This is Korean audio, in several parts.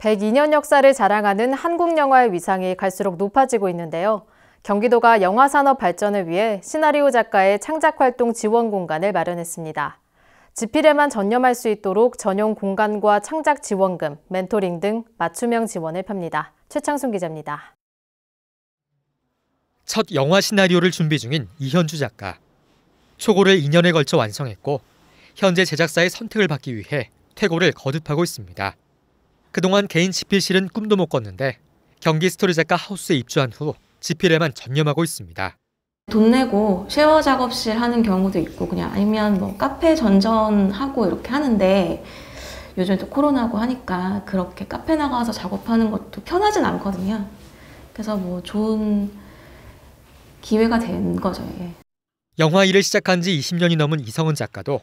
102년 역사를 자랑하는 한국 영화의 위상이 갈수록 높아지고 있는데요. 경기도가 영화 산업 발전을 위해 시나리오 작가의 창작 활동 지원 공간을 마련했습니다. 지필에만 전념할 수 있도록 전용 공간과 창작 지원금, 멘토링 등 맞춤형 지원을 팝니다. 최창순 기자입니다. 첫 영화 시나리오를 준비 중인 이현주 작가. 초고를 2년에 걸쳐 완성했고 현재 제작사의 선택을 받기 위해 퇴고를 거듭하고 있습니다. 그동안 개인 집필실은 꿈도 못 꿨는데 경기 스토리 작가 하우스에 입주한 후 집필에만 전념하고 있습니다. 돈 내고 쉐어 작업실 하는 경우도 있고 그냥 아니면 뭐 카페 전전하고 이렇게 하는데 요즘 또 코로나고 하니까 그렇게 카페 나가서 작업하는 것도 편하진 않거든요. 그래서 뭐 좋은 기회가 된 거죠. 예. 영화 일을 시작한 지 20년이 넘은 이성은 작가도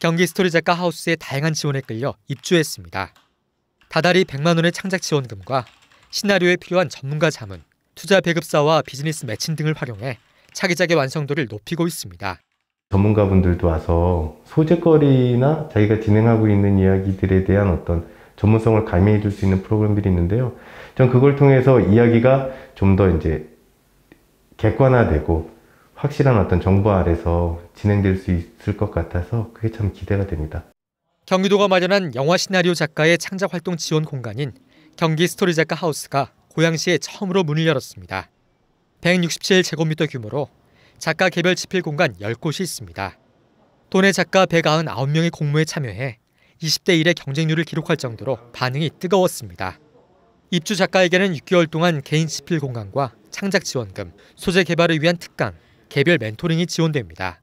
경기 스토리 작가 하우스의 다양한 지원에 끌려 입주했습니다. 다달이 100만 원의 창작 지원금과 시나리오에 필요한 전문가 자문, 투자 배급사와 비즈니스 매칭 등을 활용해 차기작의 완성도를 높이고 있습니다. 전문가분들도 와서 소재거리나 자기가 진행하고 있는 이야기들에 대한 어떤 전문성을 가미해 줄 수 있는 프로그램들이 있는데요. 전 그걸 통해서 이야기가 좀 더 이제 객관화되고 확실한 어떤 정보 아래서 진행될 수 있을 것 같아서 그게 참 기대가 됩니다. 경기도가 마련한 영화 시나리오 작가의 창작 활동 지원 공간인 경기 스토리 작가 하우스가 고양시에 처음으로 문을 열었습니다. 167제곱미터 규모로 작가 개별 집필 공간 10곳이 있습니다. 도내 작가 1 9 9명의 공모에 참여해 20대 1의 경쟁률을 기록할 정도로 반응이 뜨거웠습니다. 입주 작가에게는 6개월 동안 개인 집필 공간과 창작 지원금, 소재 개발을 위한 특강, 개별 멘토링이 지원됩니다.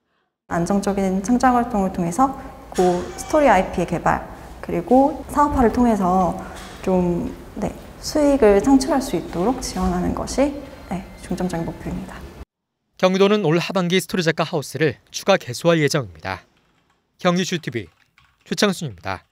안정적인 창작 활동을 통해서 그 스토리 i p 개발 그리고 사업화를 통해서 좀 네, 수익을 창출할 수 있도록 지원하는 것이 네, 중점적인 목표입니다. 경기도는 올 하반기 스토리 작가 하우스를 추가 개소할 예정입니다. 경기슈TV 최창순입니다.